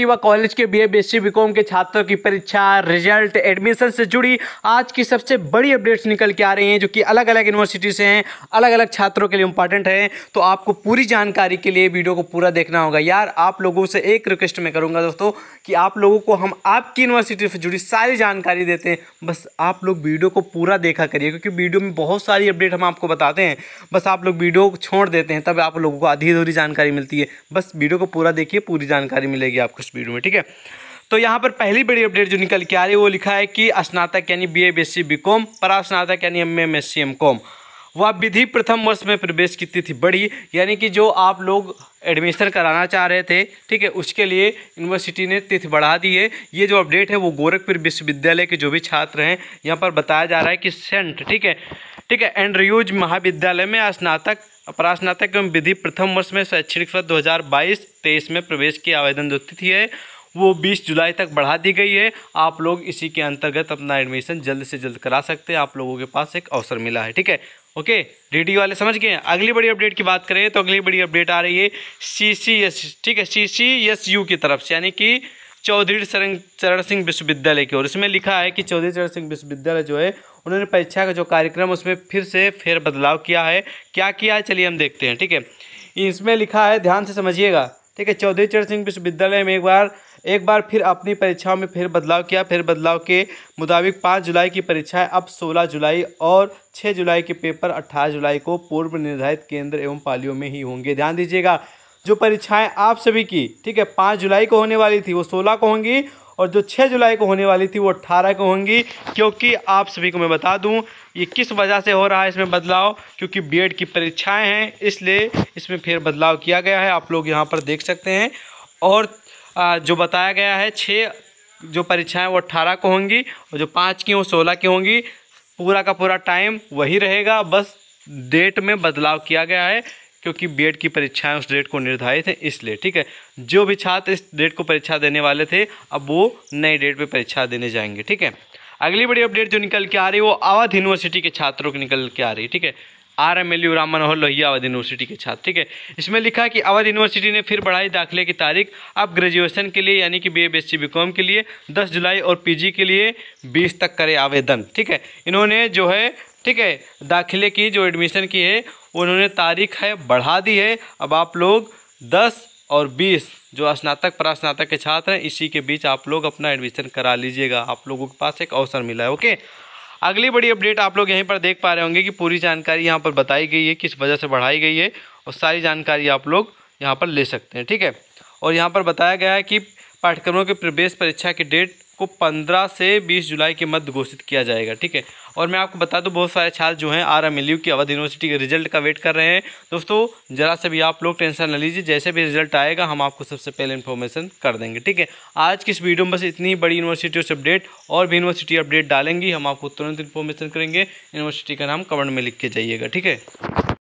university व college के B A B के छात्रों की परीक्षा रिजल्ट एडमिशन से जुड़ी आज की सबसे बड़ी अपडेट्स निकल के आ रही हैं जो कि अलग अलग यूनिवर्सिटी से हैं अलग अलग छात्रों के लिए इंपॉर्टेंट हैं तो आपको पूरी जानकारी के लिए वीडियो को पूरा देखना होगा यार आप लोगों से एक रिक्वेस्ट मैं करूँगा दोस्तों कि आप लोगों को हम आपकी यूनिवर्सिटी से जुड़ी सारी जानकारी देते हैं बस आप लोग वीडियो को पूरा देखा करिए क्योंकि वीडियो में बहुत सारी अपडेट हम आपको बताते हैं बस आप लोग वीडियो छोड़ देते हैं तब आप लोगों को आधी अधूरी जानकारी मिलती है बस वीडियो को पूरा देखिए पूरी जानकारी मिलेगी आपको इस वीडियो में ठीक है तो यहाँ पर पहली बड़ी अपडेट जो निकल के आ रही है वो लिखा है कि स्नातक यानी B A B S C B com परास्नातक यानी M M S C M com वह विधि प्रथम वर्ष में प्रवेश की तिथि बढ़ी यानी कि जो आप लोग एडमिशन कराना चाह रहे थे ठीक है उसके लिए यूनिवर्सिटी ने तिथि बढ़ा दी है ये जो अपडेट है वो गोरखपुर विश्वविद्यालय के जो भी छात्र हैं यहाँ पर बताया जा रहा है कि सेंट ठीक है ठीक है एंड महाविद्यालय में स्नातक अपराधनात्मक एवं विधि प्रथम वर्ष में शैक्षणिक हज़ार बाईस तेईस में प्रवेश की आवेदन जो तिथि है वो 20 जुलाई तक बढ़ा दी गई है आप लोग इसी के अंतर्गत अपना एडमिशन जल्द से जल्द करा सकते हैं आप लोगों के पास एक अवसर मिला है ठीक है ओके रेडियो वाले समझ गए अगली बड़ी अपडेट की बात करें तो अगली बड़ी अपडेट आ रही है सी सी एस ठीक है सी सी एस यू की तरफ से यानी कि चौधरी चरण चरण सिंह विश्वविद्यालय की ओर इसमें लिखा है कि चौधरी चरण सिंह विश्वविद्यालय जो है उन्होंने परीक्षा का जो कार्यक्रम उसमें फिर से फेर बदलाव किया है क्या किया है चलिए हम देखते हैं ठीक है इसमें लिखा है ध्यान से समझिएगा ठीक है चौधरी चरण सिंह विश्वविद्यालय में एक बार एक बार फिर अपनी परीक्षाओं में फिर बदलाव किया फिर बदलाव के मुताबिक पाँच जुलाई की परीक्षाएं अब सोलह जुलाई और छः जुलाई के पेपर अट्ठारह जुलाई को पूर्व निर्धारित केंद्र एवं पालियों में ही होंगे ध्यान दीजिएगा जो परीक्षाएं आप सभी की ठीक है पाँच जुलाई को होने वाली थी वो सोलह को होंगी और जो छः जुलाई को होने वाली थी वो अट्ठारह को होंगी क्योंकि आप सभी को मैं बता दूं ये किस वजह से हो रहा है इसमें बदलाव क्योंकि बीएड की परीक्षाएं हैं इसलिए इसमें फिर बदलाव किया गया है आप लोग यहाँ पर देख सकते हैं और जो बताया गया है छः जो परीक्षाएँ वो अट्ठारह को होंगी और जो पाँच की वो सोलह की होंगी पूरा का पूरा टाइम वही रहेगा बस डेट में बदलाव किया गया है क्योंकि बीएड की परीक्षाएं उस डेट को निर्धारित हैं इसलिए ठीक है जो भी छात्र इस डेट को परीक्षा देने वाले थे अब वो नए डेट पे परीक्षा देने जाएंगे ठीक है अगली बड़ी अपडेट जो निकल के आ रही है वो अवध यूनिवर्सिटी के छात्रों की निकल के आ रही है ठीक है R M L U Ram Manohar Lohia Awadh university के छात्र ठीक है इसमें लिखा है कि अवध यूनिवर्सिटी ने फिर बढ़ाई दाखिले की तारीख अब ग्रेजुएशन के लिए यानी कि B A B S C B com के लिए 10 जुलाई और पीजी के लिए 20 तक करे आवेदन ठीक है इन्होंने जो है ठीक है दाखिले की जो एडमिशन की है उन्होंने तारीख है बढ़ा दी है अब आप लोग दस और बीस जो स्नातक स्नातक के छात्र हैं इसी के बीच आप लोग अपना एडमिशन करा लीजिएगा आप लोगों के पास एक अवसर मिला है ओके अगली बड़ी अपडेट आप लोग यहीं पर देख पा रहे होंगे कि पूरी जानकारी यहाँ पर बताई गई है किस वजह से बढ़ाई गई है और सारी जानकारी आप लोग यहाँ पर ले सकते हैं ठीक है और यहाँ पर बताया गया है कि पाठ्यक्रमों के प्रवेश परीक्षा की डेट को 15 से 20 जुलाई के मध्य घोषित किया जाएगा ठीक है और मैं आपको बता दूं बहुत सारे छात्र जो हैं आर एम एल यू की अवध यूनिवर्सिटी के रिजल्ट का वेट कर रहे हैं दोस्तों जरा से भी आप लोग टेंशन न लीजिए जैसे भी रिजल्ट आएगा हम आपको सबसे पहले इन्फॉर्मेशन कर देंगे ठीक है आज की इस वीडियो में बस इतनी बड़ी यूनिवर्सिटियों से अपडेट और भी यूनिवर्सिटी अपडेट डालेंगी हम आपको तुरंत इन्फॉर्मेशन करेंगे यूनिवर्सिटी का नाम कमेंट में लिख के जाइएगा ठीक है